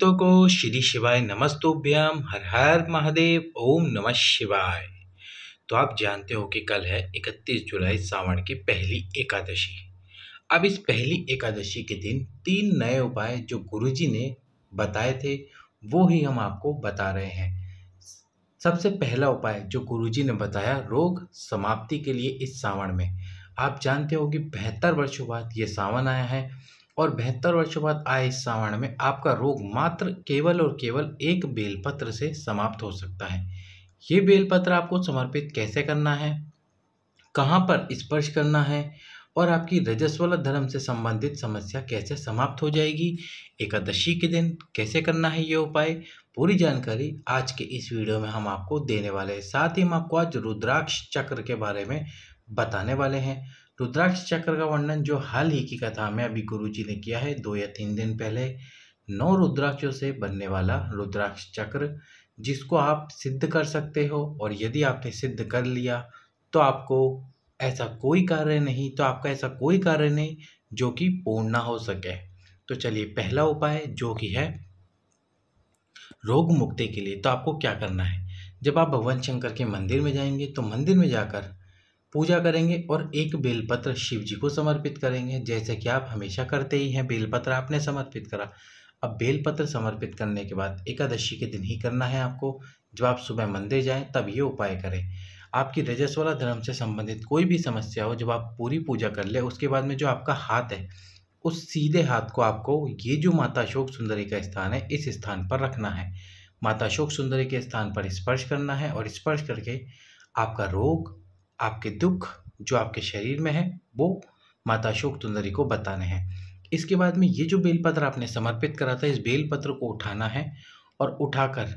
को श्री शिवाय नमस्तोभ्याम हर हर महादेव ओम नमः शिवाय तो आप जानते हो कि कल है 31 जुलाई सावन की पहली एकादशी अब इस पहली एकादशी के दिन तीन नए उपाय जो गुरुजी ने बताए थे वो ही हम आपको बता रहे हैं सबसे पहला उपाय जो गुरुजी ने बताया रोग समाप्ति के लिए इस सावन में आप जानते हो कि बेहतर वर्षों बाद ये सावन आया है और बहत्तर वर्षों बाद आए इस श्रावण में आपका रोग मात्र केवल और केवल एक बेलपत्र से समाप्त हो सकता है ये बेलपत्र आपको समर्पित कैसे करना है कहाँ पर स्पर्श करना है और आपकी रजस्वल धर्म से संबंधित समस्या कैसे समाप्त हो जाएगी एकादशी के दिन कैसे करना है ये उपाय पूरी जानकारी आज के इस वीडियो में हम आपको देने वाले हैं साथ ही हम आपको आज रुद्राक्ष चक्र के बारे में बताने वाले हैं रुद्राक्ष चक्र का वर्णन जो हाल ही की कथा में अभी गुरु जी ने किया है दो या तीन दिन पहले नौ रुद्राक्षों से बनने वाला रुद्राक्ष चक्र जिसको आप सिद्ध कर सकते हो और यदि आपने सिद्ध कर लिया तो आपको ऐसा कोई कार्य नहीं तो आपका ऐसा कोई कार्य नहीं जो कि पूर्ण ना हो सके तो चलिए पहला उपाय जो कि है रोग मुक्ति के लिए तो आपको क्या करना है जब आप भगवान शंकर के मंदिर में जाएंगे तो मंदिर में जाकर पूजा करेंगे और एक बेलपत्र शिव जी को समर्पित करेंगे जैसे कि आप हमेशा करते ही हैं बेलपत्र आपने समर्पित करा अब बेलपत्र समर्पित करने के बाद एकादशी के दिन ही करना है आपको जब आप सुबह मंदिर जाएं तब ये उपाय करें आपकी वाला धर्म से संबंधित कोई भी समस्या हो जब आप पूरी पूजा कर ले उसके बाद में जो आपका हाथ है उस सीधे हाथ को आपको ये जो माता अशोक सुंदरी का स्थान है इस स्थान पर रखना है माता अशोक सुंदरी के स्थान पर स्पर्श करना है और स्पर्श करके आपका रोग आपके दुख जो आपके शरीर में है वो माता अशोक सुंदरी को बताने हैं इसके बाद में ये जो बेलपत्र आपने समर्पित करा था इस बेलपत्र को उठाना है और उठाकर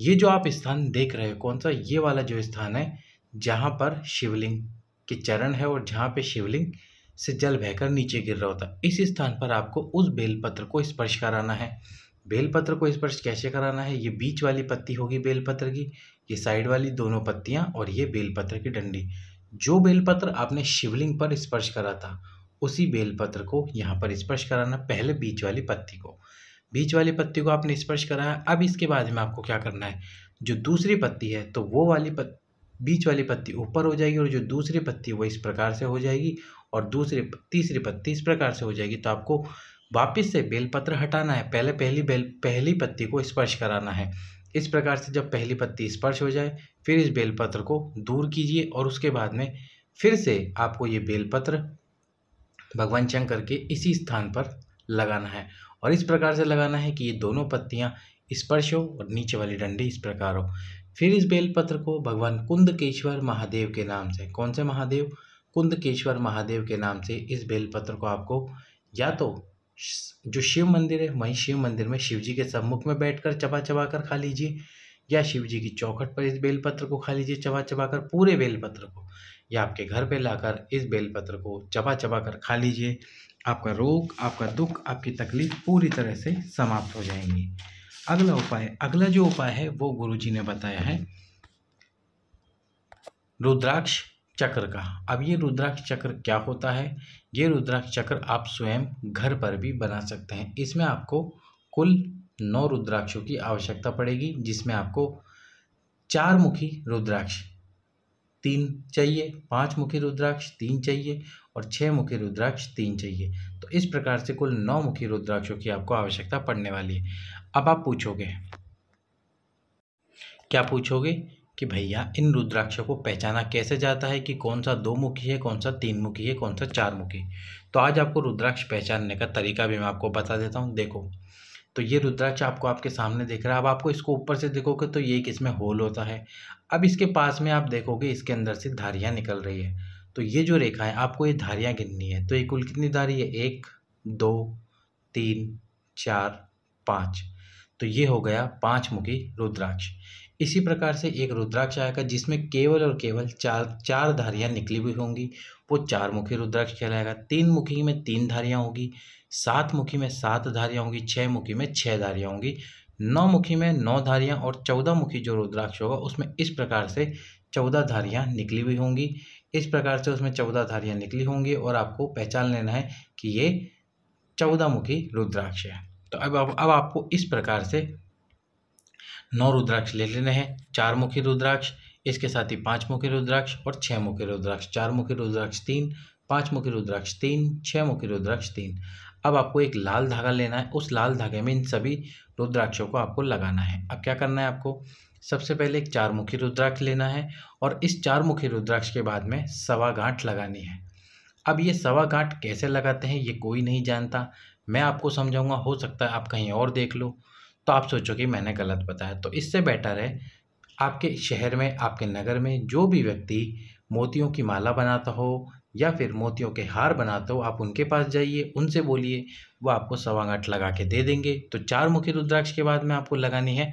ये जो आप स्थान देख रहे हो कौन सा ये वाला जो स्थान है जहाँ पर शिवलिंग के चरण है और जहाँ पे शिवलिंग से जल बहकर नीचे गिर रहा होता इस स्थान पर आपको उस बेलपत्र को स्पर्श कराना है बेलपत्र को स्पर्श कैसे कराना है ये बीच वाली पत्ती होगी बेलपत्र की ये साइड वाली दोनों पत्तियाँ और ये बेलपत्र की डंडी जो बेलपत्र आपने शिवलिंग पर स्पर्श करा था उसी बेलपत्र को यहाँ पर स्पर्श कराना पहले बीच वाली पत्ती को बीच वाली पत्ती को आपने स्पर्श कराया अब इसके बाद में आपको क्या करना है जो दूसरी पत्ती है तो वो वाली पत्ती बीच वाली पत्ती ऊपर हो जाएगी और जो दूसरी पत्ती वो इस प्रकार से हो जाएगी और दूसरी तीसरी पत्ती इस प्रकार से हो जाएगी तो आपको वापस से बेलपत्र हटाना है पहले पहली बेल पहली पत्ती को स्पर्श कराना है इस प्रकार से जब पहली पत्ती स्पर्श हो जाए फिर इस बेलपत्र को दूर कीजिए और उसके बाद में फिर से आपको ये बेलपत्र भगवान शंकर के इसी स्थान पर लगाना है और इस प्रकार से लगाना है कि ये दोनों पत्तियाँ स्पर्श हो और नीचे वाली डंडी इस प्रकार हो फिर इस बेलपत्र को भगवान कुंद केश्वर महादेव के नाम से कौन से महादेव कुंद केश्वर महादेव के नाम से इस बेलपत्र को आपको या तो जो शिव मंदिर है वहीं शिव मंदिर में शिव जी के सम्मुख में बैठकर चबा चबा कर खा लीजिए या शिव जी की चौखट पर इस बेलपत्र को खा लीजिए चबा चबा कर पूरे बेलपत्र को या आपके घर पे लाकर इस बेलपत्र को चबा चबा कर खा लीजिए आपका रोग आपका दुख आपकी तकलीफ पूरी तरह से समाप्त हो जाएंगी अगला उपाय अगला जो उपाय है वो जी ने बताया है रुद्राक्ष चक्र का अब ये रुद्राक्ष चक्र क्या होता है ये रुद्राक्ष चक्र आप स्वयं घर पर भी बना सकते हैं इसमें आपको कुल नौ रुद्राक्षों की आवश्यकता पड़ेगी जिसमें आपको चार मुखी रुद्राक्ष तीन चाहिए पाँच मुखी रुद्राक्ष तीन चाहिए और छः मुखी रुद्राक्ष तीन चाहिए तो इस प्रकार से कुल नौ मुखी रुद्राक्षों की आपको आवश्यकता पड़ने वाली है अब आप पूछोगे क्या पूछोगे कि भैया इन रुद्राक्षों को पहचाना कैसे जाता है कि कौन सा दो मुखी है कौन सा तीन मुखी है कौन सा चार मुखी तो आज आपको रुद्राक्ष पहचानने का तरीका भी मैं आपको बता देता हूँ देखो तो ये रुद्राक्ष आपको आपके सामने देख रहा है अब आपको इसको ऊपर से देखोगे तो ये इसमें होल होता है अब इसके पास में आप देखोगे इसके अंदर से धारियाँ निकल रही है तो ये जो रेखा है आपको ये धारियाँ गिननी है तो ये कुल कितनी धारी है एक दो तीन चार पाँच तो ये हो गया पाँच मुखी रुद्राक्ष इसी प्रकार से एक रुद्राक्ष आएगा जिसमें केवल और केवल चार चार धारियाँ निकली हुई होंगी वो चार मुखी रुद्राक्ष कहलाएगा तीन मुखी में तीन धारियाँ होंगी सात मुखी में सात धारियाँ होंगी छः मुखी में छः धारियाँ होंगी नौ मुखी में नौ धारियाँ और चौदह मुखी जो रुद्राक्ष होगा उसमें इस प्रकार से चौदह धारियाँ निकली हुई होंगी इस प्रकार से उसमें चौदह धारियाँ निकली होंगी और आपको पहचान लेना है कि ये चौदह मुखी रुद्राक्ष है तो अब अब आपको इस प्रकार से नौ रुद्राक्ष ले लेने हैं चार मुखी रुद्राक्ष इसके साथ ही पाँच मुखी रुद्राक्ष और छः मुखी रुद्राक्ष चार मुखी रुद्राक्ष तीन पाँच मुखी रुद्राक्ष तीन छः मुखी रुद्राक्ष तीन अब आपको एक लाल धागा लेना है उस लाल धागे में इन सभी रुद्राक्षों को आपको लगाना है अब क्या करना है आपको सबसे पहले एक चार मुखी रुद्राक्ष लेना है और इस चार मुखी रुद्राक्ष के बाद में सवा गांठ लगानी है अब ये सवा गांठ कैसे लगाते हैं ये कोई नहीं जानता मैं आपको समझाऊंगा हो सकता है आप कहीं और देख लो तो आप सोचो कि मैंने गलत बताया तो इससे बेटर है आपके शहर में आपके नगर में जो भी व्यक्ति मोतियों की माला बनाता हो या फिर मोतियों के हार बनाते हो आप उनके पास जाइए उनसे बोलिए वो आपको सवा गांठ लगा के दे देंगे तो चार मुखी रुद्राक्ष के बाद में आपको लगानी है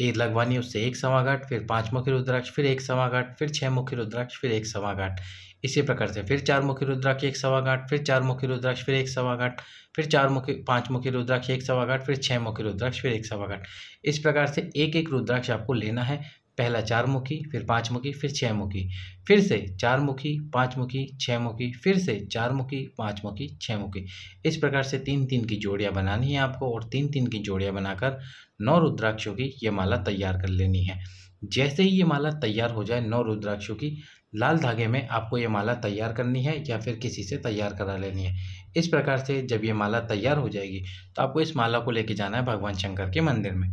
एक लगवानी उससे एक सवा गांठ फिर पाँच मुखी रुद्राक्ष फिर एक सवा गांठ फिर छः मुखी रुद्राक्ष फिर एक सवा गांठ इसी प्रकार से फिर चार मुखी रुद्राक्ष एक गांठ फिर चार मुखी रुद्राक्ष फिर एक सवाघाट फिर चार मुखी पांच मुखी रुद्राक्ष एक सवाघाट फिर छः मुखी रुद्राक्ष फिर एक गांठ इस प्रकार से एक एक रुद्राक्ष आपको लेना है पहला चार मुखी फिर पाँच मुखी फिर छह मुखी फिर से चार मुखी पाँच मुखी छः मुखी फिर से चार मुखी पाँच मुखी छह मुखी इस प्रकार से तीन तीन की जोड़ियाँ बनानी है आपको और तीन तीन की जोड़ियाँ बनाकर नौ रुद्राक्षों की ये माला तैयार कर लेनी है जैसे ही ये माला तैयार हो जाए नौ रुद्राक्षों की लाल धागे में आपको ये माला तैयार करनी है या फिर किसी से तैयार करा लेनी है इस प्रकार से जब ये माला तैयार हो जाएगी तो आपको इस माला को लेके जाना है भगवान शंकर के मंदिर में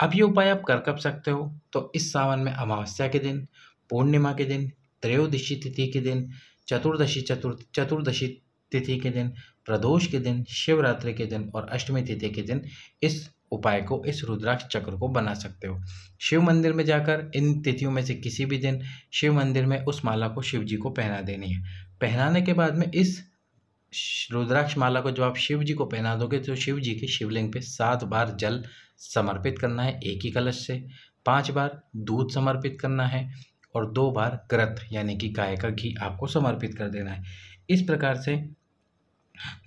अब ये उपाय आप कर कब सकते हो तो इस सावन में अमावस्या के दिन पूर्णिमा के दिन त्रयोदशी तिथि के दिन चतुर्दशी चतुर् चतुर्दशी तिथि के दिन प्रदोष के दिन शिवरात्रि के दिन और अष्टमी तिथि के दिन इस उपाय को इस रुद्राक्ष चक्र को बना सकते हो शिव मंदिर में जाकर इन तिथियों में से किसी भी दिन शिव मंदिर में उस माला को शिव जी को पहना देनी है पहनाने के बाद में इस रुद्राक्ष माला को जब आप शिव जी को पहना दोगे तो शिव जी के शिवलिंग पे सात बार जल समर्पित करना है एक ही कलश से पांच बार दूध समर्पित करना है और दो बार ग्रत यानी कि गाय का घी आपको समर्पित कर देना है इस प्रकार से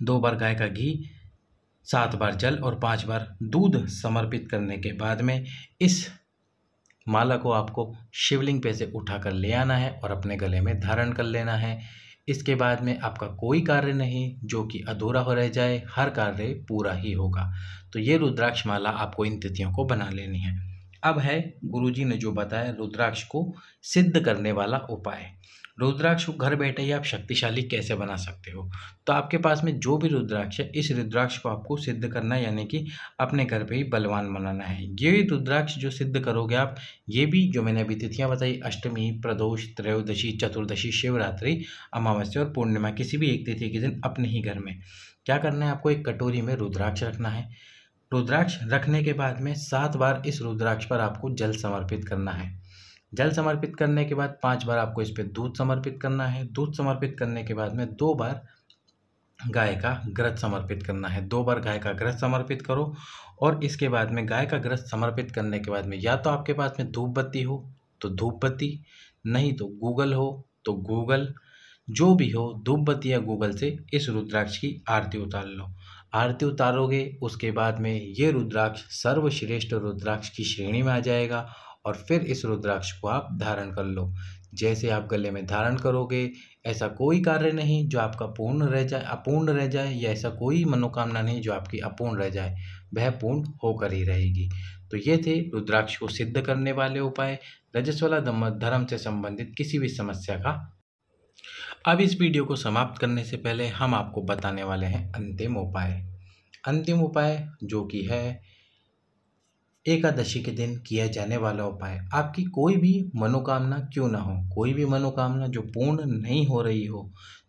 दो बार गाय का घी सात बार जल और पांच बार दूध समर्पित करने के बाद में इस माला को आपको शिवलिंग पे से उठा कर ले आना है और अपने गले में धारण कर लेना है इसके बाद में आपका कोई कार्य नहीं जो कि अधूरा हो रह जाए हर कार्य पूरा ही होगा तो ये रुद्राक्ष माला आपको इन तिथियों को बना लेनी है अब है गुरुजी ने जो बताया रुद्राक्ष को सिद्ध करने वाला उपाय रुद्राक्ष को घर बैठे ही आप शक्तिशाली कैसे बना सकते हो तो आपके पास में जो भी रुद्राक्ष है इस रुद्राक्ष को आपको सिद्ध करना है यानी कि अपने घर पे ही बलवान बनाना है ये रुद्राक्ष जो सिद्ध करोगे आप ये भी जो मैंने अभी तिथियाँ बताई अष्टमी प्रदोष त्रयोदशी चतुर्दशी शिवरात्रि अमावस्या और पूर्णिमा किसी भी एक तिथि के दिन अपने ही घर में क्या करना है आपको एक कटोरी में रुद्राक्ष रखना है रुद्राक्ष रखने के बाद में सात बार इस रुद्राक्ष पर आपको जल समर्पित करना है जल समर्पित करने के बाद पांच बार आपको इस पर दूध समर्पित करना है दूध समर्पित करने के बाद में दो बार गाय का ग्रथ समर्पित करना है दो बार गाय का ग्रथ समर्पित करो और इसके बाद में गाय का ग्रथ समर्पित करने के बाद में या तो आपके पास में धूप बत्ती हो तो धूप बत्ती नहीं तो गूगल हो तो गूगल जो भी हो धूप बत्ती या गूगल से इस रुद्राक्ष की आरती उतार लो आरती उतारोगे उसके बाद में ये रुद्राक्ष सर्वश्रेष्ठ रुद्राक्ष की श्रेणी में आ जाएगा और फिर इस रुद्राक्ष को आप धारण कर लो जैसे आप गले में धारण करोगे ऐसा कोई कार्य नहीं जो आपका पूर्ण रह जाए अपूर्ण रह जाए या ऐसा कोई मनोकामना नहीं जो आपकी अपूर्ण रह जाए वह पूर्ण होकर ही रहेगी तो ये थे रुद्राक्ष को सिद्ध करने वाले उपाय रजस्वला धर्म से संबंधित किसी भी समस्या का अब इस वीडियो को समाप्त करने से पहले हम आपको बताने वाले हैं अंतिम उपाय अंतिम उपाय जो कि है एकादशी के दिन किया जाने वाला उपाय आपकी कोई भी मनोकामना क्यों ना हो कोई भी मनोकामना जो पूर्ण नहीं हो रही हो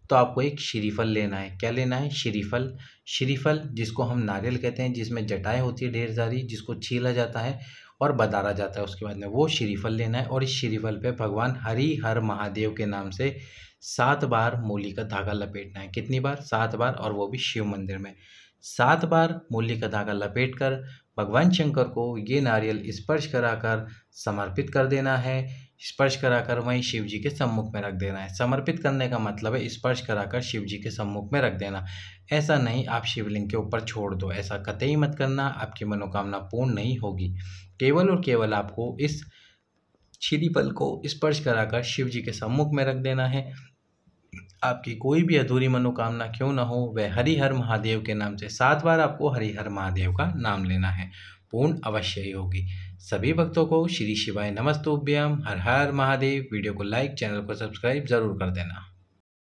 तो आपको एक श्रीफल लेना है क्या लेना है श्रीफल श्रीफल जिसको हम नारियल कहते हैं जिसमें जटाएँ होती है ढेर सारी जिसको छीला जाता है और बदारा जाता है उसके बाद में वो श्रीफल लेना है और इस श्रीफल पे भगवान हरि हर महादेव के नाम से सात बार मूली का धागा लपेटना है कितनी बार सात बार और वो भी शिव मंदिर में सात बार मूली का धागा लपेट कर भगवान शंकर को ये नारियल स्पर्श कराकर समर्पित कर देना है स्पर्श कराकर वहीं शिव जी के सम्मुख में रख देना है समर्पित करने का मतलब है स्पर्श कराकर शिव जी के सम्मुख में रख देना ऐसा नहीं आप शिवलिंग के ऊपर छोड़ दो ऐसा कतई मत करना आपकी मनोकामना पूर्ण नहीं होगी केवल और केवल आपको इस पल को स्पर्श कराकर शिव जी के सम्मुख में रख देना है आपकी कोई भी अधूरी मनोकामना क्यों ना हो वह हरिहर महादेव के नाम से सात बार आपको हरिहर महादेव का नाम लेना है पूर्ण अवश्य ही होगी सभी भक्तों को श्री शिवाय नमस्तुभ्यम हर हर महादेव वीडियो को लाइक चैनल को सब्सक्राइब जरूर कर देना